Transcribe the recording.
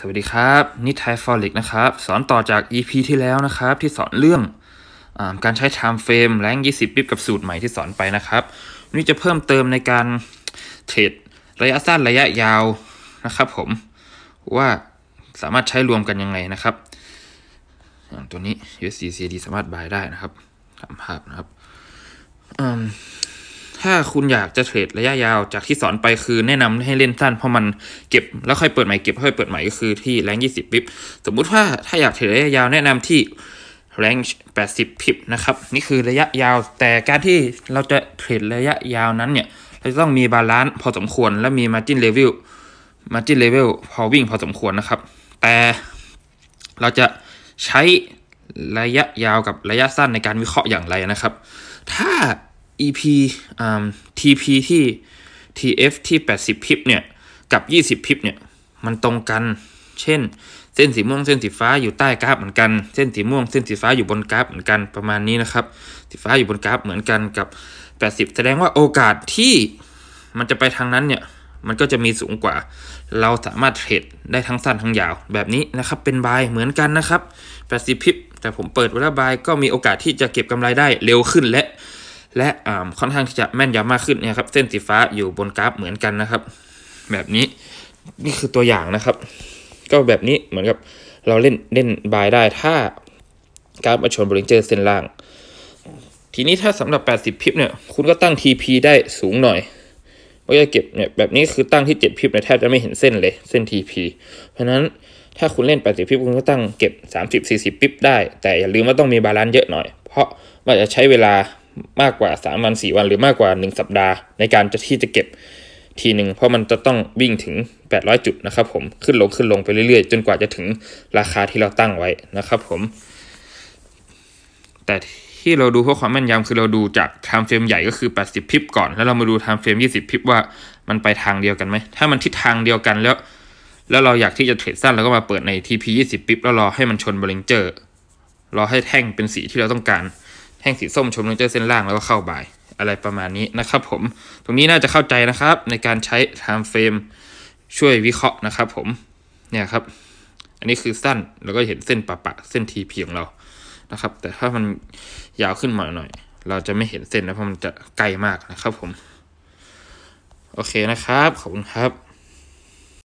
สวัสดีครับนิทายฟอริกนะครับสอนต่อจาก EP ที่แล้วนะครับ ที่สอนเรื่องอการใช้ไทม์เฟรมแรง20ปิ๊บกับสูตรใหม่ที่สอนไปนะครับวันนี้จะเพิ่มเติมในการเทรดระยะสั้นระยะยาวนะครับ ผมว่าสามารถใช้รวมกันยังไงนะครับอย่างตัวนี้ USD CAD สามารถบายได้นะครับตามภาพนะครับถ้าคุณอยากจะเทรดระยะยาวจากที่สอนไปคือแนะนำให้เล่นสั้นเพราะมันเก็บ แล้วค่อยเปิดใหม่เก็บค่อยเปิดใหม่ก็คือที่แรง 20พิบสมมุติว่าถ้าอยากเทรดระยะยาวแนะนำที่แรง 80พิบนะครับ นี่คือระยะยาว แต่การที่เราจะเทรดระยะยาวนั้นเนี่ยเราต้องมีบาลานซ์พอสมควร และมีมาจินเลเวลมาจินเลเวลพอวิ่งพอสมควรนะครับ แต่เราจะใช้ระยะยาวกับระยะสั้นในการวิเคราะห์อย่างไรนะครับ ถ้า EP อ่า TP ที่ TF ที่80พิบเนี่ย กับ 20พิบเนี่ย มันตรงกัน เช่น เส้นสีม่วง เส้นสีฟ้า อยู่ใต้กราฟเหมือนกัน เส้นสีม่วง เส้นสีฟ้า อยู่บนกราฟเหมือนกัน ประมาณนี้นะครับ สีฟ้าอยู่บนกราฟเหมือนกันกับ 80 แสดงว่าโอกาสที่มันจะไปทางนั้นเนี่ย มันก็จะมีสูงกว่า เราสามารถเทรดได้ทั้งสั้นทั้งยาว แบบนี้นะครับ เป็นบาย เหมือนกันนะครับ 80พิบแต่ผมเปิดเวลาบายก็มีโอกาสที่จะเก็บกำไรได้เร็วขึ้นและและค่อนข้างจะแม่นยำมากขึ้นนะครับเส้นสีฟ้าอยู่บนกราฟเหมือนกันนะครับ แบบนี้นี่คือตัวอย่างนะครับ ก็แบบนี้เหมือนกับเราเล่นเล่นบายได้ถ้า กราฟมาชนบริเจอร์เส้นล่าง ทีนี้ถ้าสำหรับ 80พิปเนี่ยคุณก็ตั้ง TP ได้สูงหน่อยก็จะเก็บเนี่ยแบบนี้คือตั้งที่7พิปเนี่ยแทบจะไม่เห็นเส้นเลยเส้น TP เพราะนั้นถ้าคุณเล่น 80พิปคุณก็ตั้งเก็บ 30-40พิปได้แต่อย่าลืมว่าต้องมีบาลานซ์เยอะหน่อย เพราะมันจะใช้เวลามากกว่า3วัน4วัน หรือมากกว่า 1 สัปดาห์ ในการจะที่จะเก็บทีหนึ่งเพราะมันจะต้องวิ่งถึง 800จุดนะครับ ผมขึ้นลงขึ้นลงไปเรื่อยๆ จนกว่าจะถึงราคาที่เราตั้งไว้นะครับ ผม แต่ที่เราดูเพื่อความแม่นยำคือเราดูจากไทม์เฟรมใหญ่ก็คือ 80 พิบก่อนแล้วเรามาดูไทม์เฟรม20พิบว่ามันไปทางเดียวกันไหมถ้ามันทิศทางเดียวกันแล้ว แล้วเราอยากที่จะเทรดสั้นเราก็มาเปิดใน TP 20พิบแล้วรอให้มันชนบริงเจอร์รอให้แท่งเป็นสีที่เราต้องการแห้งสีส้มชมนงเจอเส้นล่างแล้วก็เข้าบ่ายอะไรประมาณนี้นะครับ ผมตรงนี้น่าจะเข้าใจนะครับ ในการใช้ไทม์เฟรมช่วยวิเคราะห์นะครับ ผมเนี่ยครับ อันนี้คือสั้นแล้วก็เห็นเส้นปะปะเส้นทีพีของเรานะครับ แต่ถ้ามันยาวขึ้นมาหน่อย เราจะไม่เห็นเส้นนะเพราะมันจะไกลมากนะครับ ผมโอเคนะครับขอบคุณครับ